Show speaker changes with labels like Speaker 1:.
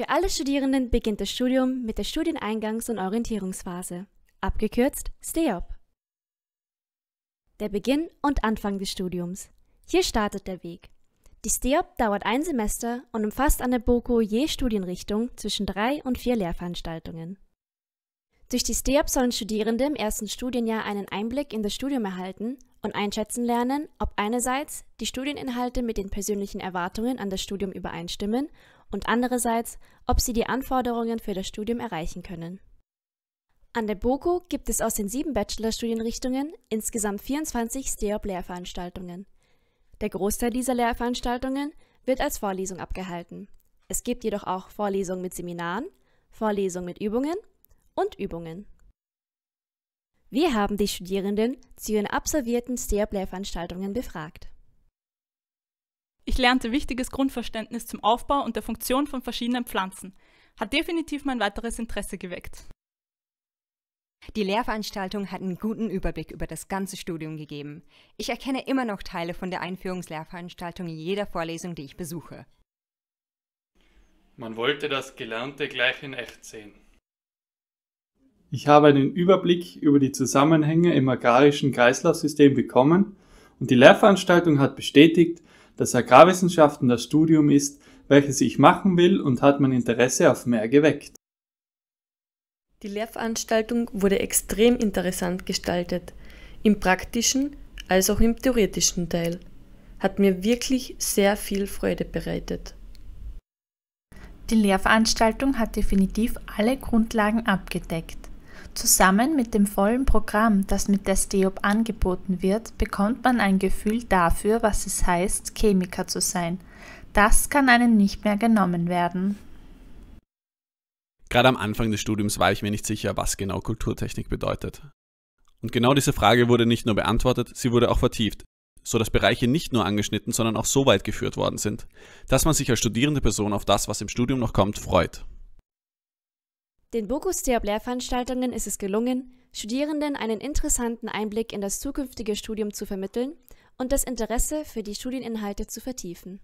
Speaker 1: Für alle Studierenden beginnt das Studium mit der Studieneingangs- und Orientierungsphase, abgekürzt STEOP. Der Beginn und Anfang des Studiums. Hier startet der Weg. Die STEOP dauert ein Semester und umfasst an der BOKU je Studienrichtung zwischen drei und vier Lehrveranstaltungen. Durch die STEOP sollen Studierende im ersten Studienjahr einen Einblick in das Studium erhalten und einschätzen lernen, ob einerseits die Studieninhalte mit den persönlichen Erwartungen an das Studium übereinstimmen und andererseits, ob sie die Anforderungen für das Studium erreichen können. An der BOKU gibt es aus den sieben Bachelorstudienrichtungen insgesamt 24 STEOP-Lehrveranstaltungen. Der Großteil dieser Lehrveranstaltungen wird als Vorlesung abgehalten. Es gibt jedoch auch Vorlesungen mit Seminaren, Vorlesungen mit Übungen und Übungen. Wir haben die Studierenden zu ihren absolvierten STEAP-Lehrveranstaltungen befragt.
Speaker 2: Ich lernte wichtiges Grundverständnis zum Aufbau und der Funktion von verschiedenen Pflanzen. Hat definitiv mein weiteres Interesse geweckt.
Speaker 1: Die Lehrveranstaltung hat einen guten Überblick über das ganze Studium gegeben. Ich erkenne immer noch Teile von der Einführungslehrveranstaltung in jeder Vorlesung, die ich besuche.
Speaker 3: Man wollte das Gelernte gleich in echt sehen. Ich habe einen Überblick über die Zusammenhänge im agrarischen Kreislaufsystem bekommen und die Lehrveranstaltung hat bestätigt, dass Agrarwissenschaften das Studium ist, welches ich machen will und hat mein Interesse auf mehr geweckt.
Speaker 2: Die Lehrveranstaltung wurde extrem interessant gestaltet, im praktischen als auch im theoretischen Teil. Hat mir wirklich sehr viel Freude bereitet. Die Lehrveranstaltung hat definitiv alle Grundlagen abgedeckt. Zusammen mit dem vollen Programm, das mit der STEOP angeboten wird, bekommt man ein Gefühl dafür, was es heißt, Chemiker zu sein. Das kann einem nicht mehr genommen werden.
Speaker 4: Gerade am Anfang des Studiums war ich mir nicht sicher, was genau Kulturtechnik bedeutet. Und genau diese Frage wurde nicht nur beantwortet, sie wurde auch vertieft, so dass Bereiche nicht nur angeschnitten, sondern auch so weit geführt worden sind, dass man sich als studierende Person auf das, was im Studium noch kommt, freut.
Speaker 1: Den Bokus der Lehrveranstaltungen ist es gelungen, Studierenden einen interessanten Einblick in das zukünftige Studium zu vermitteln und das Interesse für die Studieninhalte zu vertiefen.